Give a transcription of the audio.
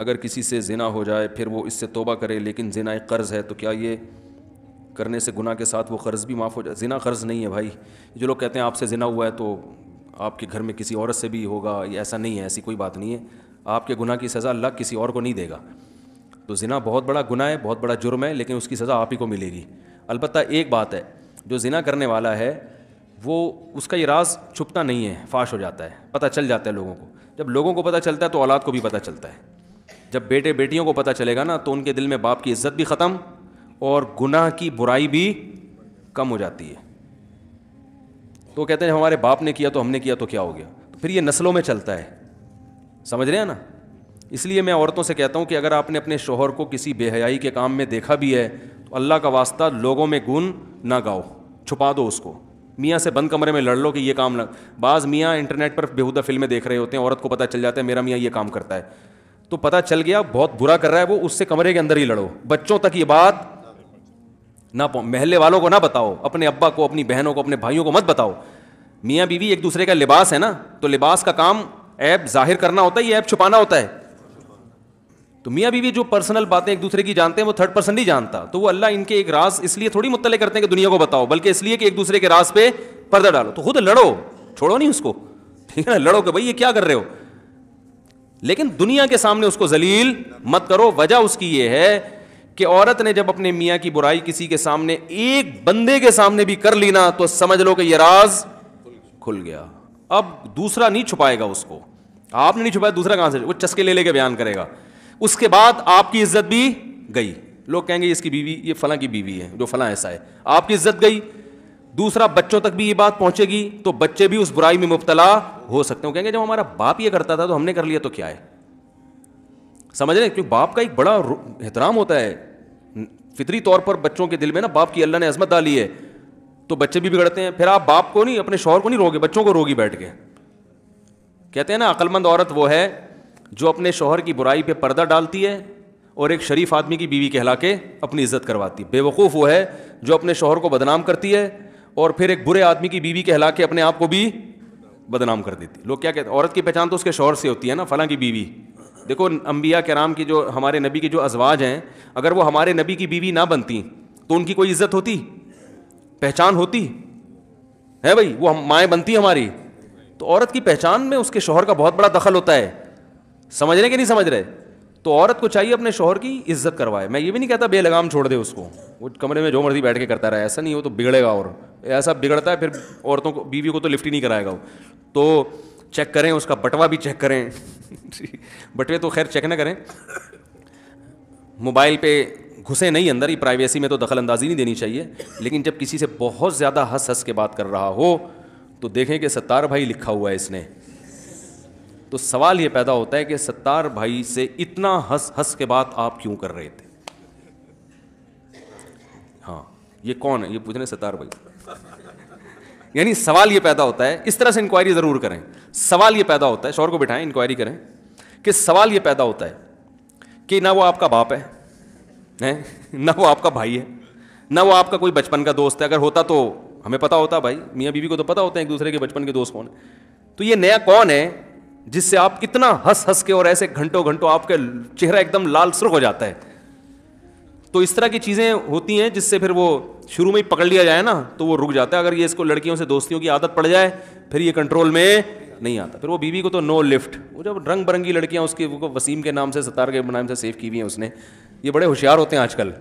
अगर किसी से ज़िना हो जाए फिर वो इससे तोबा करे लेकिन ज़िना एक कर्ज़ है तो क्या ये करने से गुना के साथ वो कर्ज़ भी माफ़ हो जाए ज़िना कर्ज़ नहीं है भाई जो लोग कहते हैं आपसे ज़िना हुआ है तो आपके घर में किसी औरत से भी होगा ये ऐसा नहीं है ऐसी कोई बात नहीं है आपके गुना की सज़ा अल्लाह किसी और को नहीं देगा तो ज़िना बहुत बड़ा गुना है बहुत बड़ा जुर्म है लेकिन उसकी सज़ा आप ही को मिलेगी अलबत् एक बात है जो ज़िना करने वाला है वो उसका ये राज छुपता नहीं है फाश हो जाता है पता चल जाता है लोगों को जब लोगों को पता चलता है तो औलाद को भी पता चलता है जब बेटे बेटियों को पता चलेगा ना तो उनके दिल में बाप की इज्जत भी ख़त्म और गुनाह की बुराई भी कम हो जाती है तो कहते हैं हमारे बाप ने किया तो हमने किया तो क्या हो गया तो फिर ये नस्लों में चलता है समझ रहे हैं ना इसलिए मैं औरतों से कहता हूँ कि अगर आपने अपने शोहर को किसी बेहयाई के काम में देखा भी है तो अल्लाह का वास्ता लोगों में गुन ना गाओ छुपा दो उसको मियाँ से बंद कमरे में लड़ लो कि ये काम लग बाज़ मियाँ इंटरनेट पर बेहूदा फिल्में देख रहे होते हैं औरत को पता चल जाता है मेरा मियाँ ये काम करता है तो पता चल गया बहुत बुरा कर रहा है वो उससे कमरे के अंदर ही लड़ो बच्चों तक ये बात ना महल्ले वालों को ना बताओ अपने अब्बा को अपनी बहनों को अपने भाइयों को मत बताओ मियाँ बीवी एक दूसरे का लिबास है ना तो लिबास का काम ऐप जाहिर करना होता है ये ऐप छुपाना होता है तो मियाँ बीवी जो पर्सनल बातें एक दूसरे की जानते हैं वो थर्ड पर्सन नहीं जानता तो वो अल्लाह इनके एक राज इसलिए थोड़ी मुतले करते हैं कि दुनिया को बताओ बल्कि इसलिए कि एक दूसरे के राज पे पर्दा डालो तो खुद लड़ो छोड़ो नहीं उसको ठीक है ना लड़ो कि भाई ये क्या कर रहे हो लेकिन दुनिया के सामने उसको जलील मत करो वजह उसकी यह है कि औरत ने जब अपने मियाँ की बुराई किसी के सामने एक बंदे के सामने भी कर ली ना तो समझ लो कि यह राज खुल गया अब दूसरा नहीं छुपाएगा उसको आपने नहीं छुपाया दूसरा कहां से वो चस्के ले लेके बयान करेगा उसके बाद आपकी इज्जत भी गई लोग कहेंगे इसकी बीवी ये फला की बीवी है जो फला ऐसा है आपकी इज्जत गई दूसरा बच्चों तक भी ये बात पहुंचेगी तो बच्चे भी उस बुराई में मुबतला हो सकते हैं कहेंगे जब हमारा बाप ये करता था तो हमने कर लिया तो क्या है समझ रहे क्योंकि बाप का एक बड़ा एहतराम होता है फितरी तौर पर बच्चों के दिल में ना बाप की अल्लाह ने अजमत डाली है तो बच्चे भी बिगड़ते हैं फिर आप बाप को नहीं अपने शोहर को नहीं रोगे बच्चों को रोगी बैठ के कहते हैं ना अक्लमंद औरत वो है जो अपने शोहर की बुराई पे पर्दा डालती है और एक शरीफ आदमी की बीवी कहला के अपनी इज्जत करवाती है बेवकूफ़ वो है जो अपने शोहर को बदनाम करती है और फिर एक बुरे आदमी की बीवी कहला के अपने आप को भी बदनाम कर देती लोग क्या कहते हैं औरत की पहचान तो उसके शौहर से होती है ना फला की बीवी देखो अम्बिया के कराम की जो हमारे नबी की जो अजवाज हैं अगर वो हमारे नबी की बीवी ना बनती तो उनकी कोई इज्जत होती पहचान होती है भाई वो हम माएँ बनती हमारी तो औरत की पहचान में उसके शोहर का बहुत बड़ा दखल होता है समझ रहे कि नहीं समझ रहे तो औरत को चाहिए अपने शोहर की इज्जत करवाए मैं ये भी नहीं कहता बेलगाम छोड़ दे उसको वो कमरे में जो मर्जी बैठ के करता रहा ऐसा नहीं हो तो बिगड़ेगा और ऐसा बिगड़ता है फिर औरतों को बीवी को तो लिफ्ट ही नहीं कराएगा वो तो चेक करें उसका बटवा भी चेक करें बटवे तो खैर चेक ना करें मोबाइल पर घुसे नहीं अंदर ही प्राइवेसी में तो दखल अंदाजी नहीं देनी चाहिए लेकिन जब किसी से बहुत ज़्यादा हंस हंस के बात कर रहा हो तो देखें कि सत्तार भाई लिखा हुआ है इसने तो सवाल ये पैदा होता है कि सत्तार भाई से इतना हंस हंस के बाद आप क्यों कर रहे थे हाँ ये कौन है ये पूछ रहे सत्तार भाई यानी सवाल ये पैदा होता है इस तरह से इंक्वायरी ज़रूर करें सवाल ये पैदा होता है शोर को बिठाएं इंक्वायरी करें कि सवाल ये पैदा होता है कि ना वो आपका बाप है हैं ना वो आपका भाई है ना वो आपका कोई बचपन का दोस्त है अगर होता तो हमें पता होता भाई मियाँ बीवी को तो पता होता है एक दूसरे के बचपन के दोस्त कौन है तो ये नया कौन है जिससे आप इतना हंस हंस के और ऐसे घंटों घंटों आपके चेहरा एकदम लाल सुर्ख हो जाता है तो इस तरह की चीज़ें होती हैं जिससे फिर वो शुरू में ही पकड़ लिया जाए ना तो वो रुक जाता है अगर ये इसको लड़कियों से दोस्तियों की आदत पड़ जाए फिर ये कंट्रोल में नहीं आता फिर वो बीवी को तो नो लिफ्ट वो जब रंग बिरंगी लड़कियाँ उसकी वो वसीम के नाम से सतार के नाम से सेव की हुई हैं उसने ये बड़े होशियार होते हैं आजकल